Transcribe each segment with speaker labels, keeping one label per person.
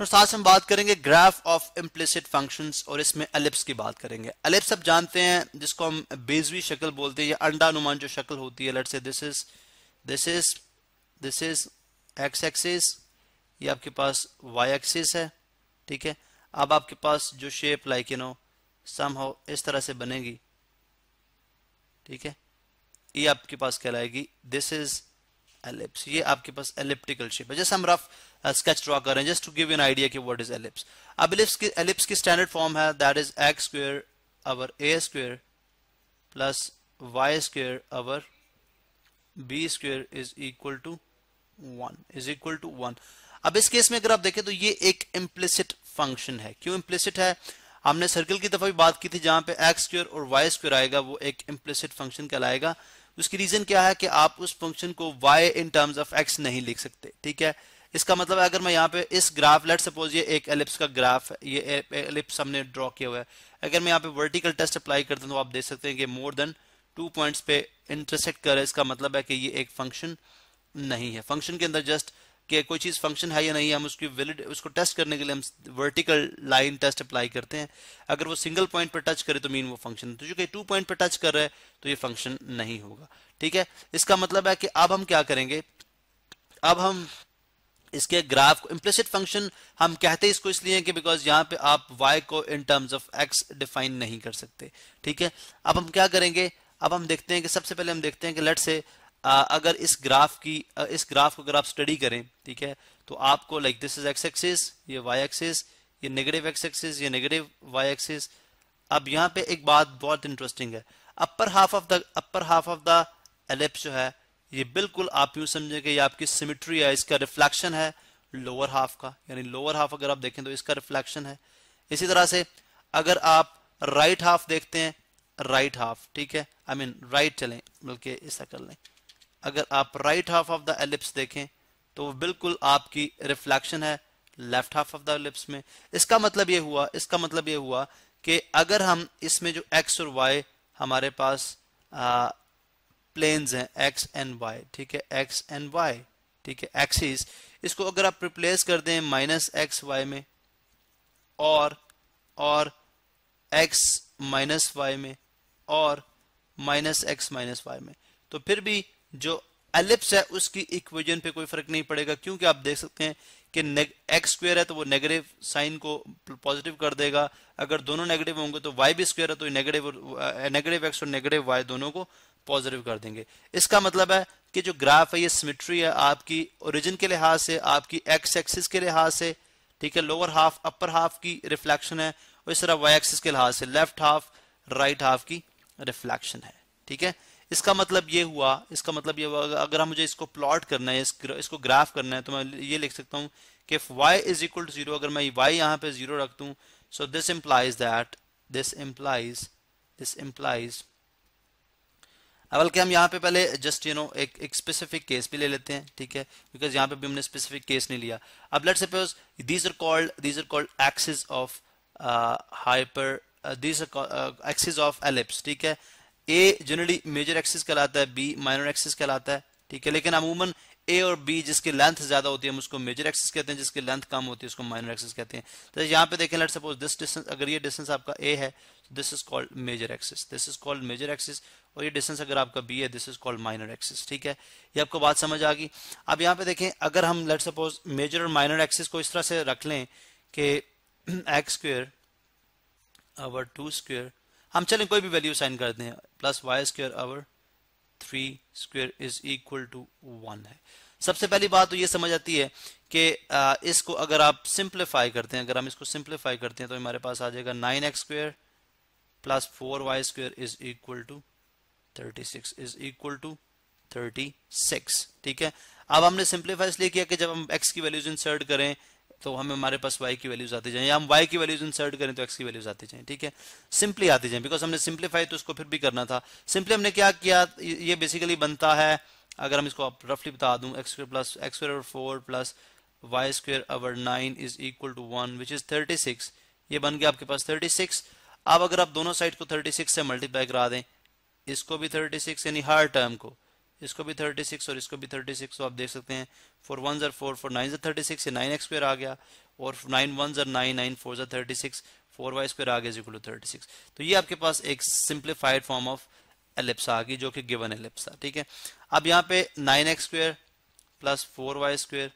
Speaker 1: तो साथ हम बात करेंगे ग्राफ ऑफ इम्प्लिसिट फंक्शंस और इसमें अलिप्स की बात करेंगे अलिप्स आप जानते हैं जिसको हम बेजवी शक्ल बोलते हैं या अंडा अनुमान जो शक्ल होती है let say this is this is this is x axis ये आपके पास वाई एक्सिस है ठीक है अब आपके पास जो shape like you know some हो इस तरह से बनेगी ठीक है ये आपके पास कहलाएगी दिस इज एलिप्स ये आपके पास एलिप्टिकल शेप है जैसे हम रफ स्केच ड्रॉ कर रहे हैं just to give an idea की वर्ड इज एलिप्स अब एलिप्स की एलिप्स की स्टैंडर्ड फॉर्म है that is X square over A square plus Y square over B square is equal to one is equal to one अब इस case में अगर आप देखें तो ये एक इम्प्लिसिट फंक्शन है क्यों इम्प्लिसिट है हमने सर्कल की दफा भी बात की थी जहां पे एक्स स्क्र और वाई स्क्र आएगा वो एक इम्प्लिसिट फंक्शन कहलाएगा उसकी रीजन क्या है कि आप उस फंक्शन को Y in terms of X नहीं लिख सकते ठीक है इसका मतलब है अगर मैं यहाँ पे इस ग्राफ लेट सपोज ये एक एलिप्स का ग्राफ है ये एलिप्स हमने ड्रॉ किया हुआ है अगर मैं यहाँ पे वर्टिकल टेस्ट अप्लाई करता हूँ तो आप देख सकते हैं कि मोर देन टू पॉइंट्स पे इंटरसेक्ट करे इसका मतलब है कि ये एक फंक्शन नहीं है फंक्शन के अंदर जस्ट कि कोई चीज़ फंक्शन है या नहीं हम उसकी वैलिड उसको टेस्ट करने के लिए हम वर्टिकल लाइन टेस्ट अप्लाई करते हैं अगर वो सिंगल पॉइंट पर टच करे तो मीन वो फंक्शन तो चूंकि टू पॉइंट पर टच कर रहे तो ये फंक्शन नहीं होगा ठीक है इसका मतलब है कि अब हम क्या करेंगे अब हम इसके ग्राफ को इम्प्लिसिट फंक्शन हम कहते हैं इसको इसलिए कि बिकॉज यहाँ पे आप y को in terms of x define नहीं कर सकते ठीक है अब हम क्या करेंगे अब हम देखते हैं कि सबसे पहले हम देखते हैं कि लट से अगर इस ग्राफ की इस ग्राफ को अगर आप स्टडी करें ठीक है तो आपको like this is x axis ये वाई एक्सिस ये नेगेटिव एक्स एक्सिस ये नेगेटिव वाई एक्सिस अब यहाँ पे एक बात बहुत इंटरेस्टिंग है upper half of the upper half of the ellipse जो है ये बिल्कुल आप यूं समझें कि ये आपकी सिमिट्री है इसका रिफ्लेक्शन है लोअर हाफ का यानी लोअर हाफ अगर आप देखें तो इसका रिफ्लेक्शन है इसी तरह से अगर आप राइट right हाफ देखते हैं राइट हाफ ठीक है आई मीन राइट चलें बल्कि ऐसा कर लें अगर आप right half of the ellipse देखें तो वो बिल्कुल आपकी रिफ्लेक्शन है left half of the ellipse में इसका मतलब ये हुआ इसका मतलब ये हुआ कि अगर हम इसमें जो एक्स और वाई हमारे पास प्लेन्स हैं एक्स एंड वाई ठीक है एक्स एंड वाई ठीक है एक्सिस इसको अगर आप रिप्लेस कर दें माइनस एक्स वाई में और और एक्स माइनस वाई में और माइनस एक्स माइनस वाई में तो फिर भी जो एलिप्स है उसकी इक्वेजन पे कोई फर्क नहीं पड़ेगा क्योंकि आप देख सकते हैं कि एक्स स्क्वेयर है तो वो नेगेटिव साइन को पॉजिटिव कर देगा अगर दोनों नेगेटिव होंगे तो वाई भी स्क्वेयर है तो नेगेटिव नेगेटिव एक्स और नेगेटिव वाई दोनों को पॉजिटिव कर देंगे इसका मतलब है कि जो ग्राफ है ये सिमिट्री है आपकी ओरिजिन के लिहाज से आपकी एक्स एक्सिस के लिहाज से ठीक है लोअर हाफ अपर हाफ की रिफ्लेक्शन है और इस तरह वाई एक्सिस के लिहाज से लेफ्ट हाफ राइट हाफ की रिफ्लेक्शन है ठीक है इसका मतलब ये हुआ इसका मतलब ये हुआ अगर हम मुझे इसको प्लॉट करना है इसको ग्राफ करना है तो मैं ये लिख सकता हूँ कि y is equal to zero अगर मैं y यहाँ पे जीरो रख दूँ so this implies that this implies this implies बल्कि हम यहाँ पे पहले जस्ट यू नो एक एक स्पेसिफिक केस भी ले लेते हैं ठीक है बिकॉज यहाँ पे भी हमने स्पेसिफिक केस नहीं लिया अब let suppose these are called these are called axis of hyper these are axis of ellipse ठीक है ए जनरली मेजर एक्सिस कहलाता है बी माइनर एक्सिस कहलाता है ठीक है लेकिन अमूमन ए और बी जिसकी लेंथ ज्यादा होती है हम उसको मेजर एक्सेस कहते हैं जिसकी लेंथ कम होती है उसको माइनर एक्सेस कहते हैं तो यहाँ पे देखें लेट सपोज दिस डिस्टेंस अगर ये डिस्टेंस आपका ए है this is called major axes this is called major axes और ये डिस्टेंस अगर आपका बी है this is called minor axes ठीक है ये आपको बात समझ आ गई अब यहाँ पे देखें अगर हम लेट सपोज मेजर और माइनर एक्सेस को इस तरह से रख लें कि X square over two square हम चलें कोई भी वैल्यू साइन कर दें plus Y square over three square is equal to one है सबसे पहली बात तो ये समझ आती है कि इसको अगर आप सिंप्लीफाई करते हैं अगर हम इसको सिंप्लीफाई करते हैं तो हमारे पास आ जाएगा nine X square plus four Y square is equal to thirty six is equal to thirty six ठीक है अब हमने सिंप्लीफाई इसलिए किया कि जब हम एक्स की वैल्यूज इंसर्ट करें तो हमें हमारे पास y की वैल्यूज आती जाए या हम y की वैल्यूज इंसर्ट करें तो x की वैल्यूज आती जाए ठीक है सिंपली आती जाए बिकॉज हमने सिंप्लीफाई तो उसको फिर भी करना था सिंपली हमने क्या किया ये बेसिकली बनता है अगर हम इसको आप रफली बता दूं X square plus X square four plus Y square over nine is equal to one which is thirty six ये बन गया आपके पास थर्टी सिक्स अब अगर आप दोनों साइड को थर्टी सिक्स से मल्टीप्लाई करा दें इसको भी थर्टी सिक्स यानी हर टर्म को इसको भी 36 और इसको भी 36 तो आप देख सकते हैं फोर वन ज़र फोर फोर नाइन ज़र thirty six nine x square आ गया और नाइन वन ज़र नाइन नाइन फोर ज़र thirty six four Y square आ गया इजिकल टू थर्टी सिक्स तो ये आपके पास एक सिंप्लीफाइड फॉर्म ऑफ एलिप्स आ गई जो कि गिवन एलिप्स था ठीक है अब यहाँ पे nine x square plus four Y square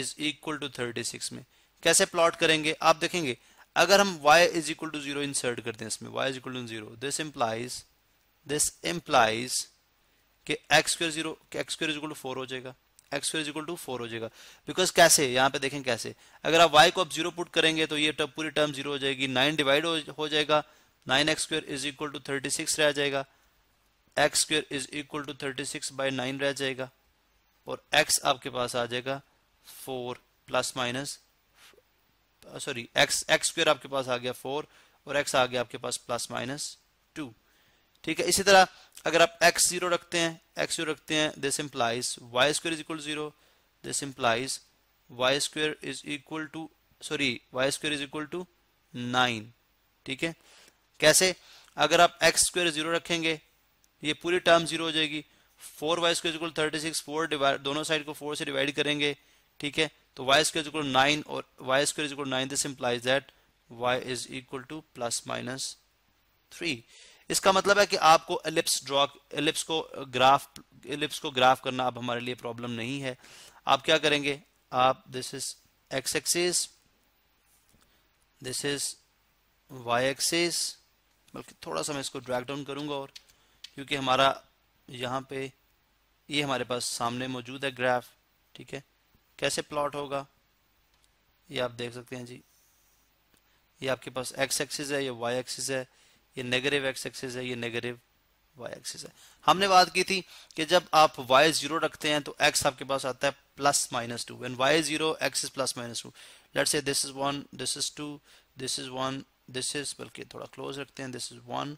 Speaker 1: is equal to thirty six में कैसे प्लॉट करेंगे आप देखेंगे अगर हम y is equal to zero insert करते हैं इसमें y is equal to zero this implies this implies कि x square zero x square is equal to four हो जाएगा x square is equal to four हो जाएगा बिकॉज कैसे यहाँ पे देखें कैसे अगर आप वाई को आप जीरो पुट करेंगे तो ये टर्म पूरी टर्म जीरो हो जाएगी नाइन डिवाइड हो जाएगा nine x square is equal to thirty six रह जाएगा x square is equal to thirty six by nine रह जाएगा और एक्स आपके पास आ जाएगा four plus minus sorry x x square आपके पास आ गया फोर और एक्स आ गया आपके पास प्लस माइनस टू ठीक है इसी तरह अगर आप एक्स जीरो रखते हैं x जीरो रखते हैं this implies y square is equal to zero this implies y square is equal to sorry y square is equal to nine ठीक है कैसे अगर आप एक्स स्क्वायर जीरो रखेंगे ये पूरी टर्म जीरो हो जाएगी four Y square equal thirty six four दोनों साइड को फोर से डिवाइड करेंगे ठीक है तो वाई स्क्वेयर इक्वल नाइन और y square equal nine this implies that y is equal to plus minus three इसका मतलब है कि आपको एलिप्स ड्रॉ एलिप्स को ग्राफ uh, एलिप्स को ग्राफ करना अब हमारे लिए प्रॉब्लम नहीं है आप क्या करेंगे आप this is x axis this is y axis बल्कि थोड़ा सा मैं इसको ड्रैग डाउन करूंगा और क्योंकि हमारा यहाँ पे ये हमारे पास सामने मौजूद है ग्राफ ठीक है कैसे प्लॉट होगा ये आप देख सकते हैं जी ये आपके पास एक्स एक्सिस है ये वाई एक्सिस है ये नेगेटिव एक्स एक्सिस है ये नेगेटिव वाई एक्सिस है हमने बात की थी कि जब आप वाई जीरो रखते हैं तो एक्स आपके पास आता है plus minus two and y zero x is plus minus two let's say this is one this is two this is one this is बल्कि थोड़ा क्लोज रखते हैं दिस इज वन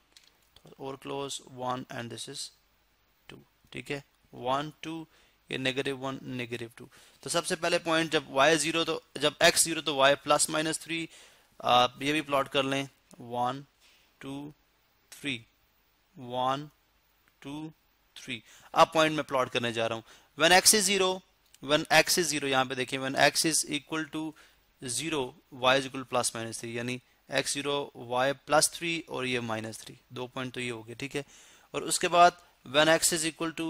Speaker 1: और close one and this is two ठीक है one two ये negative one negative two तो सबसे पहले पॉइंट जब वाई जीरो तो जब एक्स जीरो तो वाई प्लस माइनस थ्री ये भी प्लॉट कर लें one two three one two three अब पॉइंट में प्लॉट करने जा रहा हूं one x is zero one x is zero यहां पे देखिए one x is equal to zero y is equal plus minus three यानी x zero y plus three और ये माइनस थ्री दो पॉइंट तो ये हो गया ठीक है और उसके बाद one x is equal to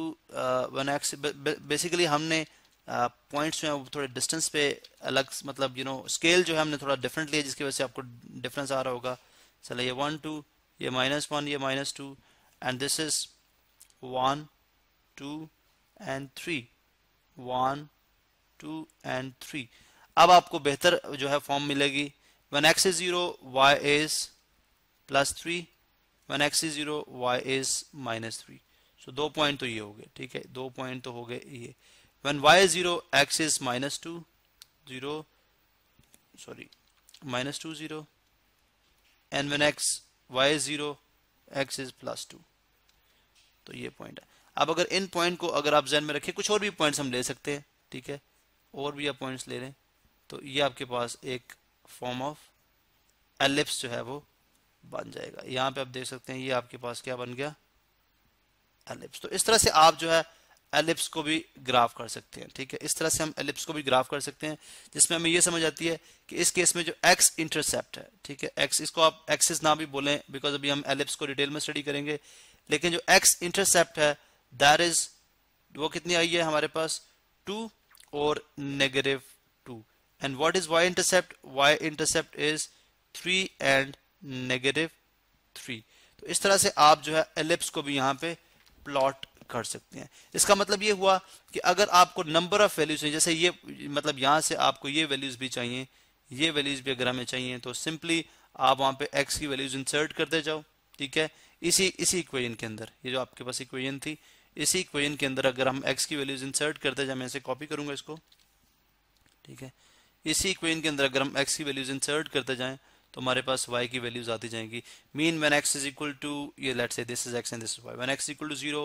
Speaker 1: one x basically हमने पॉइंट्स uh, जो हैं थोड़े डिस्टेंस पे अलग मतलब यू नो स्केल जो है हमने थोड़ा डिफरेंट लिया जिसकी वजह से आपको डिफरेंस आ रहा होगा चलो ये वन टू ये माइनस वन ये minus two and this is one two and three one two and three अब आपको बेहतर जो है फॉर्म मिलेगी one x is zero y is plus three one x is zero y is minus three so दो point तो ये हो गए ठीक है दो पॉइंट तो हो गए ये one y zero x is minus two zero sorry minus two zero and when x y is zero x is plus two तो ये पॉइंट है अब अगर इन पॉइंट को अगर आप जेन में रखें कुछ और भी पॉइंट्स हम ले सकते हैं ठीक है और भी आप पॉइंट्स ले रहे हैं तो ये आपके पास एक फॉर्म ऑफ एलिप्स जो है वो बन जाएगा यहाँ पे आप देख सकते हैं ये आपके पास क्या बन गया एलिप्स तो इस तरह से आप जो है एलिप्स को भी ग्राफ कर सकते हैं ठीक है इस तरह से हम एलिप्स को भी ग्राफ कर सकते हैं जिसमें हमें यह समझ आती है कि इस केस में जो एक्स इंटरसेप्ट है ठीक है एक्स इसको आप एक्सिस ना भी बोलें बिकॉज अभी हम एलिप्स को डिटेल में स्टडी करेंगे लेकिन जो एक्स इंटरसेप्ट है दैर इज वो कितनी आई है हमारे पास टू और negative two and what is y intercept y intercept is three and negative three तो इस तरह से आप जो है एलिप्स को भी यहाँ पे प्लॉट कर सकते हैं इसका मतलब ये हुआ कि अगर आपको नंबर ऑफ वैल्यूज चाहिए जैसे ये मतलब यहां से आपको ये वैल्यूज भी चाहिए ये वैल्यूज भी अगर हमें चाहिए तो सिंपली आप वहां पे एक्स की वैल्यूज इंसर्ट करते जाओ ठीक है इसी इसी इक्वेजन के अंदर ये जो आपके पास इक्वेजन थी इसी इक्वेजन के अंदर अगर हम एक्स की वैल्यूज इंसर्ट करते जाए मैं इसे कॉपी करूंगा इसको ठीक है इसी इक्वेजन के अंदर अगर हम एक्स की वैल्यूज इंसर्ट करते जाएँ तो हमारे पास y की वैल्यूज आती जाएंगी mean when x is equal to ये let's say this is x and this is y one x equal to zero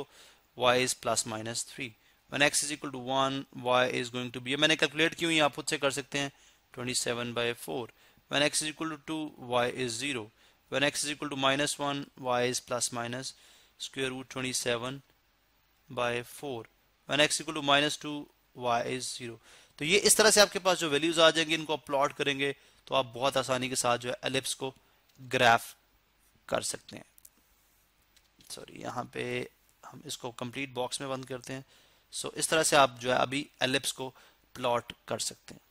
Speaker 1: y is plus minus three when x is equal to one y is going to be मैंने calculate की हुई आप खुद से कर सकते हैं by four 4 x is equal to two y is zero 0 x is equal to minus one y is plus minus square root twenty seven by four when x equal to minus two y is zero तो ये इस तरह से आपके पास जो values आ जाएंगे इनको आप प्लॉट करेंगे तो आप बहुत आसानी के साथ जो है एलिप्स को ग्राफ कर सकते हैं सॉरी यहाँ पे हम इसको कंप्लीट बॉक्स में बंद करते हैं सो so, इस तरह से आप जो है अभी एलिप्स को प्लॉट कर सकते हैं